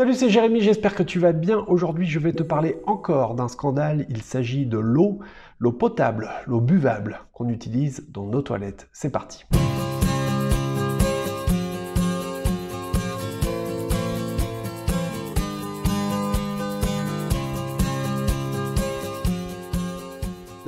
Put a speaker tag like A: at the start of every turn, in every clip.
A: Salut, c'est Jérémy, j'espère que tu vas bien. Aujourd'hui, je vais te parler encore d'un scandale. Il s'agit de l'eau, l'eau potable, l'eau buvable qu'on utilise dans nos toilettes. C'est parti.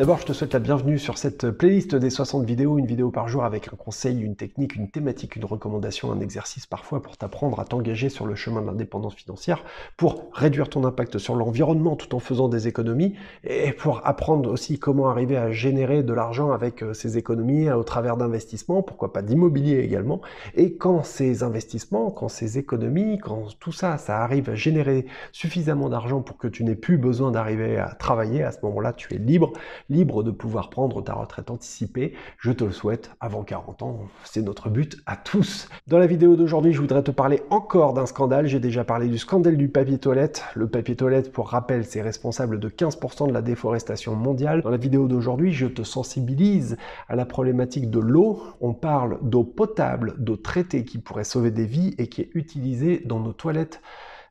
A: D'abord, je te souhaite la bienvenue sur cette playlist des 60 vidéos, une vidéo par jour avec un conseil, une technique, une thématique, une recommandation, un exercice parfois pour t'apprendre à t'engager sur le chemin de l'indépendance financière, pour réduire ton impact sur l'environnement tout en faisant des économies, et pour apprendre aussi comment arriver à générer de l'argent avec euh, ces économies au travers d'investissements, pourquoi pas d'immobilier également, et quand ces investissements, quand ces économies, quand tout ça, ça arrive à générer suffisamment d'argent pour que tu n'aies plus besoin d'arriver à travailler, à ce moment-là, tu es libre libre de pouvoir prendre ta retraite anticipée. Je te le souhaite avant 40 ans, c'est notre but à tous. Dans la vidéo d'aujourd'hui, je voudrais te parler encore d'un scandale. J'ai déjà parlé du scandale du papier toilette. Le papier toilette, pour rappel, c'est responsable de 15% de la déforestation mondiale. Dans la vidéo d'aujourd'hui, je te sensibilise à la problématique de l'eau. On parle d'eau potable, d'eau traitée qui pourrait sauver des vies et qui est utilisée dans nos toilettes.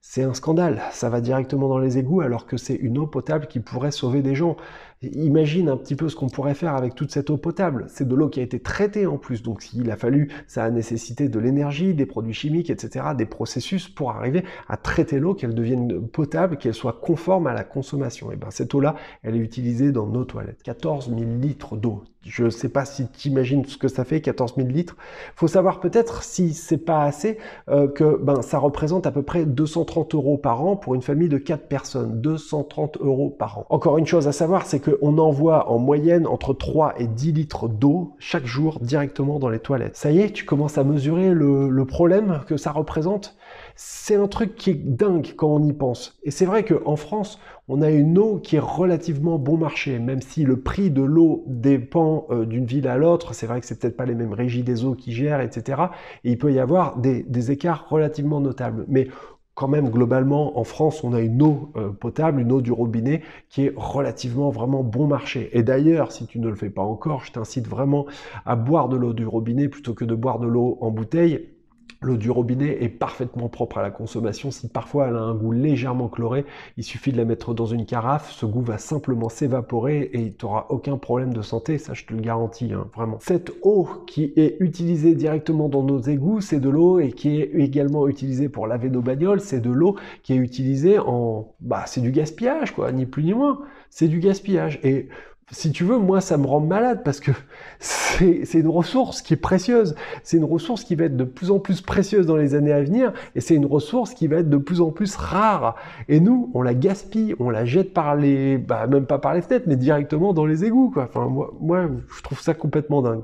A: C'est un scandale, ça va directement dans les égouts alors que c'est une eau potable qui pourrait sauver des gens. Imagine un petit peu ce qu'on pourrait faire avec toute cette eau potable. C'est de l'eau qui a été traitée en plus, donc s'il a fallu, ça a nécessité de l'énergie, des produits chimiques, etc., des processus pour arriver à traiter l'eau, qu'elle devienne potable, qu'elle soit conforme à la consommation. Et eh bien cette eau-là, elle est utilisée dans nos toilettes. 14 000 litres d'eau. Je ne sais pas si tu imagines ce que ça fait, 14 000 litres. faut savoir peut-être, si c'est pas assez, euh, que ben, ça représente à peu près 230 euros par an pour une famille de 4 personnes. 230 euros par an. Encore une chose à savoir, c'est que on envoie en moyenne entre 3 et 10 litres d'eau chaque jour directement dans les toilettes. Ça y est, tu commences à mesurer le, problème que ça représente. C'est un truc qui est dingue quand on y pense. Et c'est vrai en France, on a une eau qui est relativement bon marché, même si le prix de l'eau dépend euh, d'une ville à l'autre. C'est vrai que c'est peut-être pas les mêmes régies des eaux qui gèrent, etc. Et il peut y avoir des, des écarts relativement notables. Mais quand même globalement en France, on a une eau euh, potable, une eau du robinet qui est relativement vraiment bon marché. Et d'ailleurs, si tu ne le fais pas encore, je t'incite vraiment à boire de l'eau du robinet plutôt que de boire de l'eau en bouteille L'eau du robinet est parfaitement propre à la consommation. Si parfois elle a un goût légèrement chloré, il suffit de la mettre dans une carafe. Ce goût va simplement s'évaporer et tu n'auras aucun problème de santé. Ça, je te le garantis, hein, vraiment. Cette eau qui est utilisée directement dans nos égouts, c'est de l'eau et qui est également utilisée pour laver nos bagnoles. C'est de l'eau qui est utilisée en, bah, c'est du gaspillage, quoi, ni plus ni moins. C'est du gaspillage. Et si tu veux, moi, ça me rend malade parce que c'est une ressource qui est précieuse. C'est une ressource qui va être de plus en plus précieuse dans les années à venir et c'est une ressource qui va être de plus en plus rare. Et nous, on la gaspille, on la jette par les, bah, même pas par les fenêtres, mais directement dans les égouts, quoi. Enfin, moi, moi je trouve ça complètement dingue.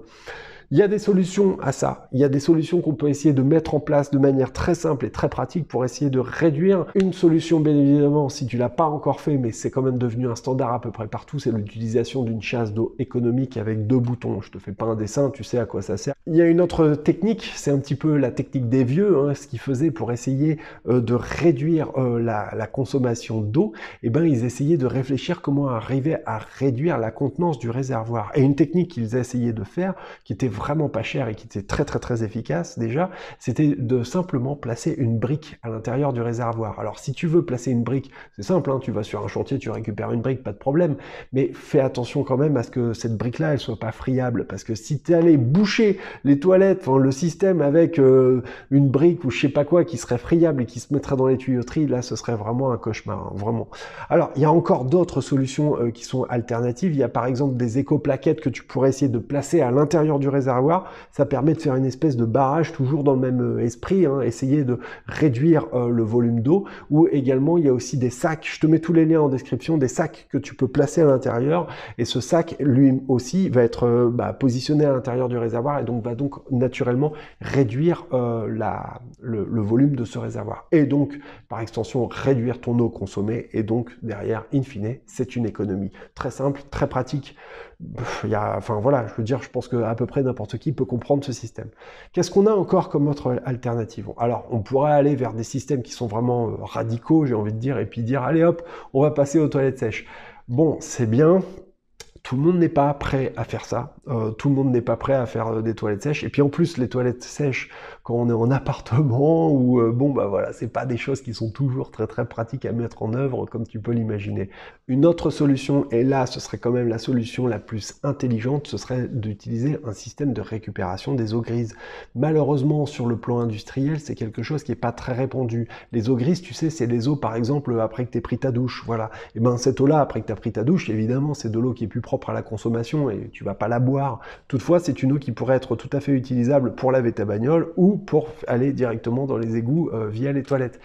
A: Il y a des solutions à ça. Il y a des solutions qu'on peut essayer de mettre en place de manière très simple et très pratique pour essayer de réduire. Une solution, bien évidemment, si tu l'as pas encore fait, mais c'est quand même devenu un standard à peu près partout, c'est l'utilisation d'une chasse d'eau économique avec deux boutons. Je te fais pas un dessin, tu sais à quoi ça sert. Il y a une autre technique, c'est un petit peu la technique des vieux, hein, ce qu'ils faisaient pour essayer euh, de réduire euh, la, consommation d'eau. Et eh ben, ils essayaient de réfléchir comment arriver à réduire la contenance du réservoir. Et une technique qu'ils essayaient de faire, qui était vraiment pas cher et qui était très très très efficace déjà, c'était de simplement placer une brique à l'intérieur du réservoir. Alors si tu veux placer une brique, c'est simple, hein, tu vas sur un chantier, tu récupères une brique, pas de problème, mais fais attention quand même à ce que cette brique-là, elle soit pas friable, parce que si tu allais boucher les toilettes, enfin, le système avec euh, une brique ou je sais pas quoi qui serait friable et qui se mettrait dans les tuyauteries, là ce serait vraiment un cauchemar, hein, vraiment. Alors il y a encore d'autres solutions euh, qui sont alternatives, il y a par exemple des éco-plaquettes que tu pourrais essayer de placer à l'intérieur du réservoir réservoir, ça permet de faire une espèce de barrage toujours dans le même euh, esprit, hein, essayer de réduire euh, le volume d'eau, ou également il y a aussi des sacs, je te mets tous les liens en description, des sacs que tu peux placer à l'intérieur, et ce sac lui aussi va être euh, bah, positionné à l'intérieur du réservoir, et donc va donc naturellement réduire la, le, le volume de ce réservoir, et donc par extension réduire ton eau consommée, et donc derrière, in fine, c'est une économie très simple, très pratique enfin voilà, je veux dire, je pense que peu près n'importe qui peut comprendre ce système. Qu'est-ce qu'on a encore comme autre alternative Alors, on pourrait aller vers des systèmes qui sont vraiment euh, radicaux, j'ai envie de dire, et puis dire, allez hop, on va passer aux toilettes sèches. Bon, c'est bien, tout le monde n'est pas prêt à faire ça. Euh, tout le monde n'est pas prêt à faire euh, des toilettes sèches. Et puis en plus, les toilettes sèches, quand on est en appartement, ou euh, bon, bah voilà, c'est pas des choses qui sont toujours très très pratiques à mettre en œuvre, comme tu peux l'imaginer. Une autre solution, et là, ce serait quand même la solution la plus intelligente, ce serait d'utiliser un système de récupération des eaux grises. Malheureusement, sur le plan industriel, c'est quelque chose qui n'est pas très répandu. Les eaux grises, tu sais, c'est les eaux, par exemple, après que tu pris ta douche, voilà. Et eh ben cette eau-là, après que tu as pris ta douche, évidemment, c'est de l'eau qui est plus propre à la consommation, et tu vas pas la boire Toutefois, c'est une eau qui pourrait être tout à fait utilisable pour laver ta bagnole ou pour aller directement dans les égouts euh, via les toilettes.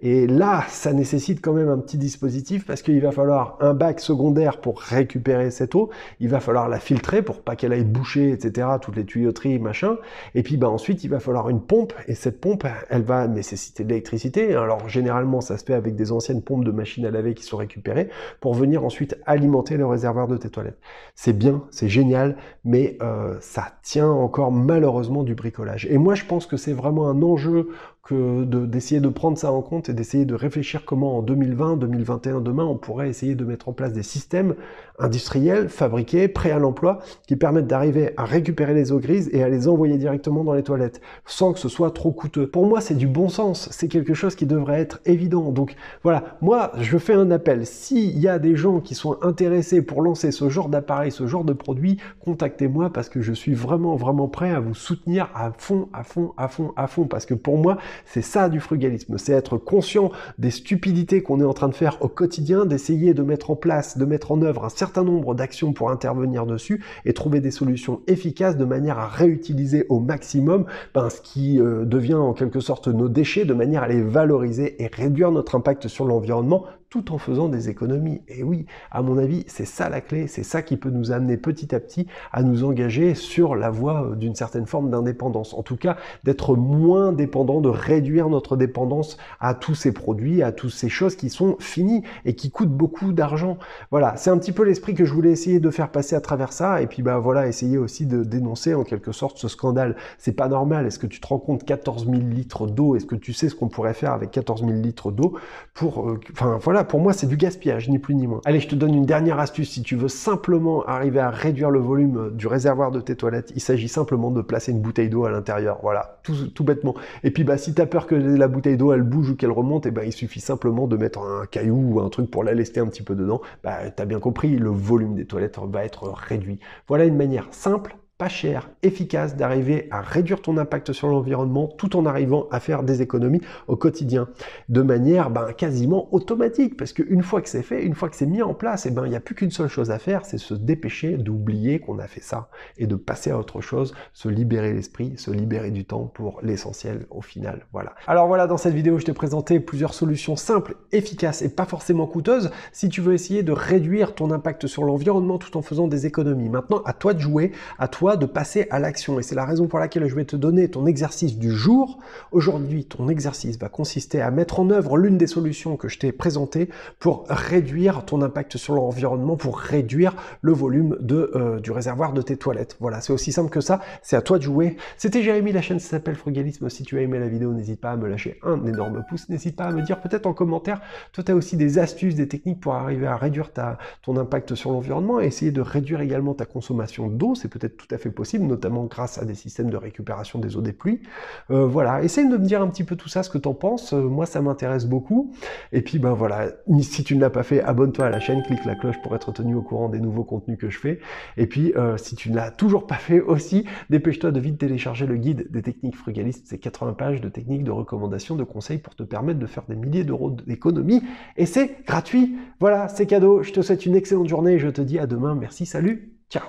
A: Et là, ça nécessite quand même un petit dispositif parce qu'il va falloir un bac secondaire pour récupérer cette eau, il va falloir la filtrer pour pas qu'elle aille boucher, etc., toutes les tuyauteries, machin. Et puis bah, ensuite, il va falloir une pompe, et cette pompe, elle va nécessiter de l'électricité. Alors généralement, ça se fait avec des anciennes pompes de machines à laver qui sont récupérées pour venir ensuite alimenter le réservoir de tes toilettes. C'est bien, c'est génial, mais euh, ça tient encore malheureusement du bricolage. Et moi, je pense que c'est vraiment un enjeu d'essayer de, prendre ça en compte et d'essayer de réfléchir comment en 2020, 2021, demain, on pourrait essayer de mettre en place des systèmes industriels, fabriqués, prêts à l'emploi, qui permettent d'arriver à récupérer les eaux grises et à les envoyer directement dans les toilettes, sans que ce soit trop coûteux. Pour moi, c'est du bon sens, c'est quelque chose qui devrait être évident. Donc voilà, moi, je fais un appel. S'il y a des gens qui sont intéressés pour lancer ce genre d'appareil, ce genre de produit, contactez-moi parce que je suis vraiment, vraiment prêt à vous soutenir à fond, à fond, à fond, à fond, parce que pour moi, c'est ça du frugalisme, c'est être conscient des stupidités qu'on est en train de faire au quotidien, d'essayer de mettre en place, de mettre en œuvre un certain nombre d'actions pour intervenir dessus et trouver des solutions efficaces de manière à réutiliser au maximum ben, ce qui euh, devient en quelque sorte nos déchets de manière à les valoriser et réduire notre impact sur l'environnement tout en faisant des économies. Et oui, à mon avis, c'est ça la clé, c'est ça qui peut nous amener petit à petit à nous engager sur la voie euh, d'une certaine forme d'indépendance. En tout cas, d'être moins dépendant, de réduire notre dépendance à tous ces produits, à toutes ces choses qui sont finies et qui coûtent beaucoup d'argent. Voilà, c'est un petit peu l'esprit que je voulais essayer de faire passer à travers ça. Et puis, bah voilà, essayer aussi de dénoncer en quelque sorte ce scandale. C'est pas normal. Est-ce que tu te rends compte 14 000 litres d'eau Est-ce que tu sais ce qu'on pourrait faire avec 14 000 litres d'eau pour, euh, enfin voilà pour moi, c'est du gaspillage, ni plus ni moins. Allez, je te donne une dernière astuce. Si tu veux simplement arriver à réduire le volume du réservoir de tes toilettes, il s'agit simplement de placer une bouteille d'eau à l'intérieur. Voilà, tout, bêtement. Et puis, bah, si tu as peur que la bouteille d'eau, elle bouge ou qu'elle remonte, et eh ben il suffit simplement de mettre un caillou ou un truc pour la lester un petit peu dedans. Bah, tu as bien compris, le volume des toilettes va être réduit. Voilà une manière simple pas cher, efficace d'arriver à réduire ton impact sur l'environnement tout en arrivant à faire des économies au quotidien de manière ben, quasiment automatique parce qu'une fois que c'est fait, une fois que c'est mis en place, et eh ben il n'y a plus qu'une seule chose à faire, c'est se dépêcher d'oublier qu'on a fait ça et de passer à autre chose, se libérer l'esprit, se libérer du temps pour l'essentiel au final. Voilà. Alors voilà, dans cette vidéo, je t'ai présenté plusieurs solutions simples, efficaces et pas forcément coûteuses si tu veux essayer de réduire ton impact sur l'environnement tout en faisant des économies. Maintenant, à toi de jouer, à toi de passer à l'action. Et c'est la raison pour laquelle je vais te donner ton exercice du jour. Aujourd'hui, ton exercice va consister à mettre en œuvre l'une des solutions que je t'ai présentées pour réduire ton impact sur l'environnement, pour réduire le volume de, euh, du réservoir de tes toilettes. Voilà, c'est aussi simple que ça. C'est à toi de jouer. C'était Jérémy, la chaîne s'appelle Frugalisme. Si tu as aimé la vidéo, n'hésite pas à me lâcher un énorme pouce. N'hésite pas à me dire peut-être en commentaire, toi, tu as aussi des astuces, des techniques pour arriver à réduire ta, ton impact sur l'environnement et essayer de réduire également ta consommation d'eau. C'est peut-être tout à possible, notamment grâce à des systèmes de récupération des eaux des pluies. Euh, voilà, essaye de me dire un petit peu tout ça, ce que tu t'en penses. Euh, moi, ça m'intéresse beaucoup. Et puis, ben voilà, si tu ne l'as pas fait, abonne-toi à la chaîne, clique la cloche pour être tenu au courant des nouveaux contenus que je fais. Et puis, euh, si tu ne l'as toujours pas fait aussi, dépêche-toi de vite télécharger le guide des techniques frugalistes. C'est 80 pages de techniques, de recommandations, de conseils pour te permettre de faire des milliers d'euros d'économie, Et c'est gratuit. Voilà, c'est cadeau. Je te souhaite une excellente journée je te dis à demain. Merci, salut, ciao.